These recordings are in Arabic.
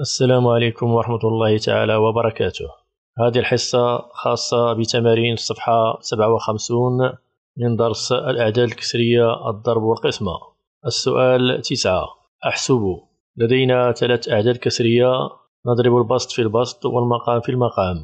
السلام عليكم ورحمة الله تعالى وبركاته هذه الحصة خاصة بتمارين الصفحة 57 من درس الأعداد الكسرية الضرب والقسمة السؤال 9 أحسب لدينا ثلاث أعداد كسرية نضرب البسط في البسط والمقام في المقام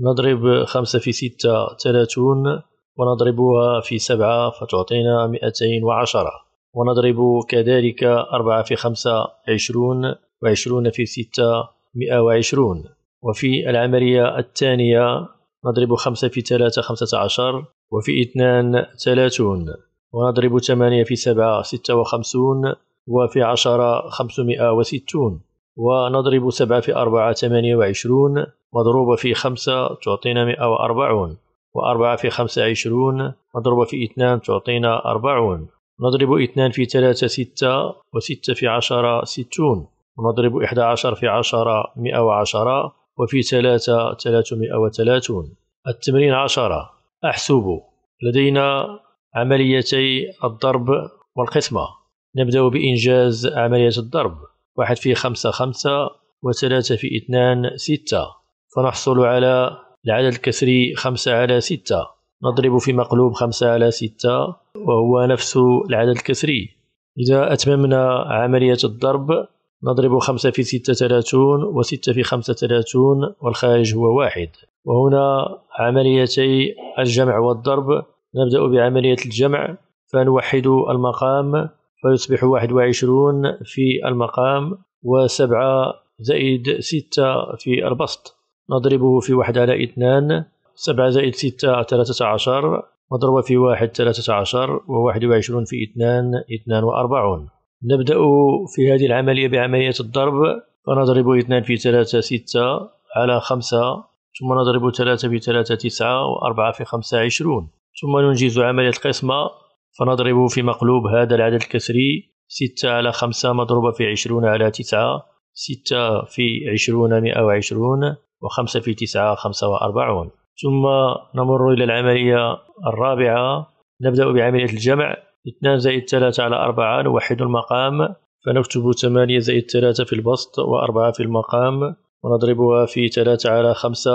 نضرب 5 في 6 30 ونضربها في 7 فتعطينا 210 ونضرب كذلك 4 في 5 20 وعشرون في ستة مئة وعشرون وفي العملية الثانية نضرب خمسة في ثلاثة خمسة عشر وفي اثنان ثلاثون ونضرب ثمانية في سبعة ستة وخمسون وفي عشرة خمسمائة وستون ونضرب سبعة في أربعة ثمانية وعشرون مضروبة في خمسة تعطينا مئة وأربعون وأربعة في خمسة عشرون مضروبة في اثنان تعطينا أربعون نضرب اثنان في ثلاثة ستة وستة في عشرة ستون ونضرب 11 في 10 110 وفي 3 330 التمرين 10 أحسب لدينا عمليتي الضرب والقسمة نبدأ بإنجاز عملية الضرب واحد في خمسة خمسة وثلاثة في اثنان ستة فنحصل على العدد الكسري خمسة على ستة نضرب في مقلوب خمسة على ستة وهو نفس العدد الكسري إذا أتممنا عملية الضرب نضرب خمسة في ستة ثلاثون وستة في خمسة ثلاثون والخارج هو واحد وهنا عمليتي الجمع والضرب نبدأ بعملية الجمع فنوحد المقام فيصبح واحد وعشرون في المقام وسبعة زائد ستة في البسط نضربه في واحد على اثنان سبعة زائد ستة ثلاثة عشر مضروبة في واحد ثلاثة عشر وواحد وعشرون في اثنان اثنان وأربعون نبدأ في هذه العملية بعملية الضرب فنضرب اثنان في ثلاثة ستة على خمسة ثم نضرب ثلاثة في ثلاثة تسعة وأربعة في خمسة عشرون ثم ننجز عملية القسمة فنضرب في مقلوب هذا العدد الكسري ستة على خمسة مضروبة في عشرون على تسعة ستة في عشرون مئة وعشرون وخمسة في تسعة خمسة وأربعون ثم نمر إلى العملية الرابعة نبدأ بعملية الجمع 2 زائد 3 على 4 نوحد المقام فنكتب 8 زائد 3 في البسط و4 في المقام ونضربها في 3 على 5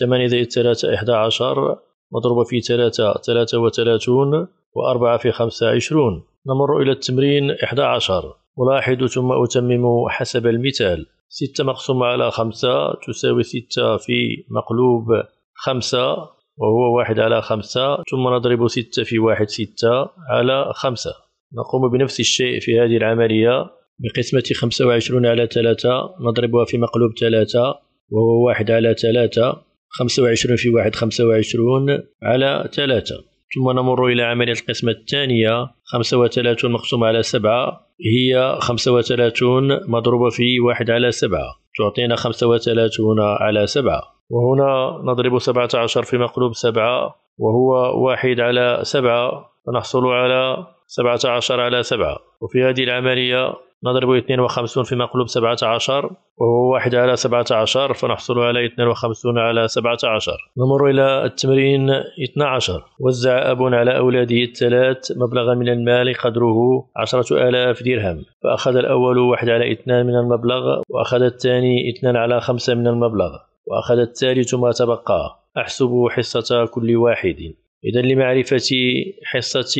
8 زائد 3 11 مضروبة في 3 33 و4 في 5 20 نمر إلى التمرين 11 ألاحظ ثم أتمم حسب المثال 6 مقسوم على 5 تساوي 6 في مقلوب 5 وهو واحد على خمسة ثم نضرب ستة في واحد ستة على خمسة نقوم بنفس الشيء في هذه العملية بقسمة خمسة وعشرون على ثلاثة نضربها في مقلوب ثلاثة وهو واحد على ثلاثة خمسة وعشرون في واحد خمسة وعشرون على ثلاثة ثم نمر إلى عملية القسمة الثانية خمسة وثلاثون مقسومة على سبعة هي خمسة وثلاثون مضروبة في واحد على سبعة تعطينا 35 على 7 وهنا نضرب 17 في مقلوب 7 وهو واحد على 7 فنحصل على 17 على 7 وفي هذه العملية نضرب 52 في مقلوب 17 وهو 1 على 17 فنحصل على 52 على 17 نمر إلى التمرين 12 وزع أب على أولاده الثلاث مبلغا من المال قدره 10 ألاف درهم فأخذ الأول 1 على 2 من المبلغ وأخذ الثاني 2 على 5 من المبلغ وأخذ الثالث ما تبقى أحسب حصة كل واحد إذا لمعرفة حصة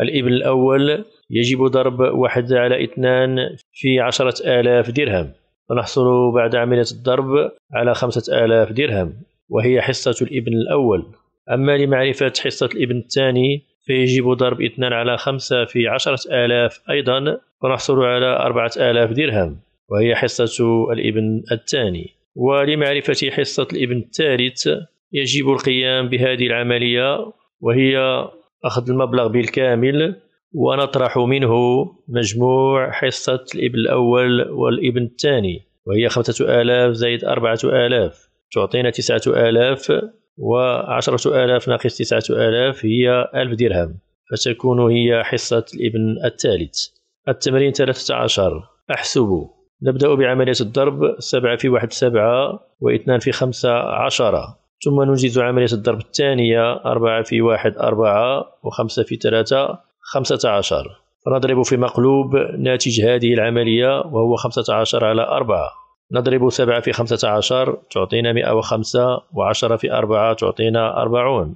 الإبن الأول يجب ضرب واحد على اثنان في عشرة آلاف درهم ونحصل بعد عملية الضرب على خمسة آلاف درهم وهي حصة الابن الأول أما لمعرفة حصة الابن الثاني فيجب ضرب اثنان على خمسة في عشرة آلاف أيضا ونحصل على أربعة آلاف درهم وهي حصة الابن الثاني ولمعرفة حصة الابن الثالث يجب القيام بهذه العملية وهي أخذ المبلغ بالكامل ونطرح منه مجموع حصة الإبن الأول والإبن الثاني وهي خمسة آلاف زائد أربعة آلاف تعطينا تسعة آلاف وعشرة آلاف ناقص تسعة آلاف هي ألف درهم فتكون هي حصة الابن الثالث التمرين ثلاثة عشر أحسب نبدأ بعملية الضرب سبعة في واحد سبعة واثنان في خمسة عشرة ثم ننجز عملية الضرب الثانية أربعة في واحد أربعة وخمسة في ثلاثة 15 فنضرب في مقلوب ناتج هذه العملية وهو 15 على 4 نضرب 7 في 15 تعطينا 105 و10 في 4 تعطينا 40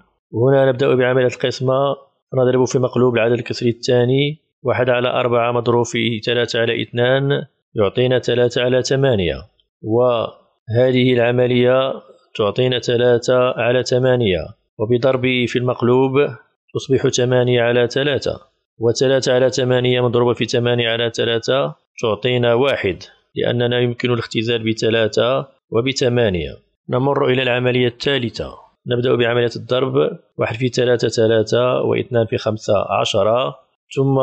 هنا نبدأ بعملية القسمة نضرب في مقلوب العدد الكسري الثاني 1 على 4 مضروب في 3 على 2 يعطينا 3 على ثمانية وهذه العملية تعطينا 3 على 8 وبضربه في المقلوب تصبح ثمانية على ثلاثة وثلاثة على ثمانية مضروبة في ثمانية على ثلاثة تعطينا واحد لأننا يمكن الاختزال بثلاثة وبثمانية نمر إلى العملية الثالثة نبدأ بعملية الضرب واحد في ثلاثة ثلاثة واثنان في خمسة عشرة ثم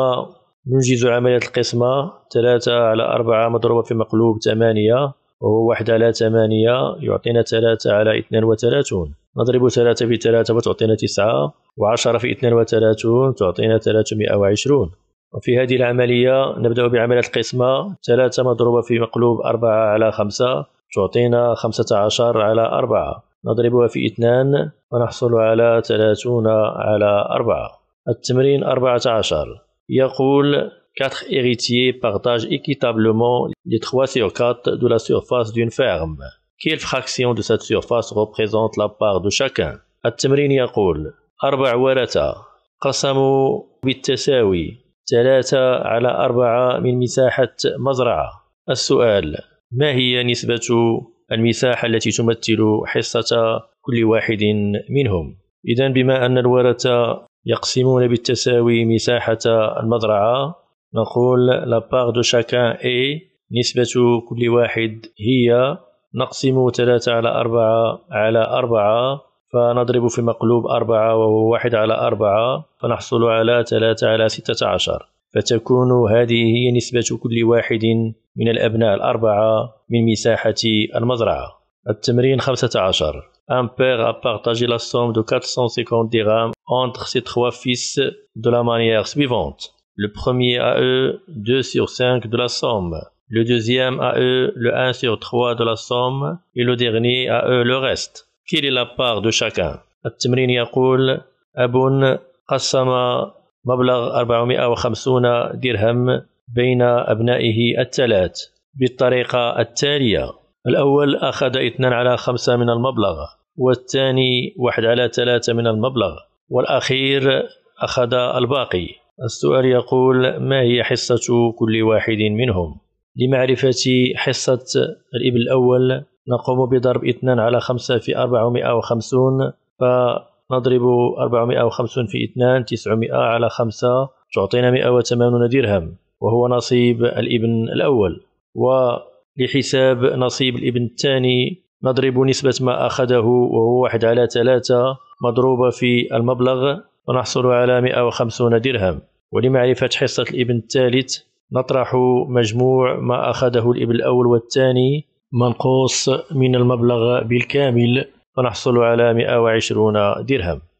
ننجز عملية القسمة ثلاثة على أربعة مضروبة في مقلوب ثمانية وهو واحد على ثمانية يعطينا ثلاثة على اثنان وثلاثون نضرب ثلاثة في ثلاثة وتعطينا تسعة وعشرة في اثنان وثلاثون تعطينا ثلاثمائة وعشرون وفي هذه العملية نبدأ بعملية القسمة ثلاثة مضروبة في مقلوب أربعة على خمسة تعطينا خمسة عشر على أربعة نضربها في اثنان ونحصل على ثلاثون على أربعة التمرين أربعة عشر يقول Quatre héritiers partagent équitablement les trois surcates de la surface d'une ferme. Quelle fraction de cette surface représente la part de chacun التمرين يقول أربع ورثة قسموا بالتساوي ثلاثة على أربعة من مساحة مزرعة السؤال ما هي نسبة المساحة التي تمثل حصة كل واحد منهم إذا بما أن الورثة يقسمون بالتساوي مساحة المزرعة نقول لا بار دو شاكان اي نسبة كل واحد هي نقسم ثلاثة على أربعة على أربعة فنضرب في مقلوب أربعة وهو واحد على أربعة فنحصل على ثلاثة على ستة عشر فتكون هذه هي نسبة كل واحد من الأبناء الأربعة من مساحة المزرعة التمرين عشر Un père a partagé la somme de 450 dirhams entre ses trois fils de la manière suivante. Le premier AE, 2 sur 5 de la somme. Le deuxième AE, le 1 sur 3 de la somme. Et le dernier AE, le reste. Quelle est la part de chacun التمرين يقول أب قسم مبلغ 450 درهم بين أبنائه الثلاث بالطريقة التالية الأول أخذ 2 على 5 من المبلغ والثاني 1 على 3 من المبلغ والأخير أخذ الباقي السؤال يقول ما هي حصة كل واحد منهم؟ لمعرفة حصة الإبل الأول نقوم بضرب 2 على 5 في 450 فنضرب 450 في 2 900 على 5 تعطينا 180 درهم وهو نصيب الابن الأول ولحساب نصيب الابن الثاني نضرب نسبة ما أخذه وهو 1 على 3 مضروبة في المبلغ ونحصل على 150 درهم ولمعرفة حصة الإبن الثالث نطرح مجموع ما أخذه الإبن الأول والثاني منقوص من المبلغ بالكامل فنحصل على 120 درهم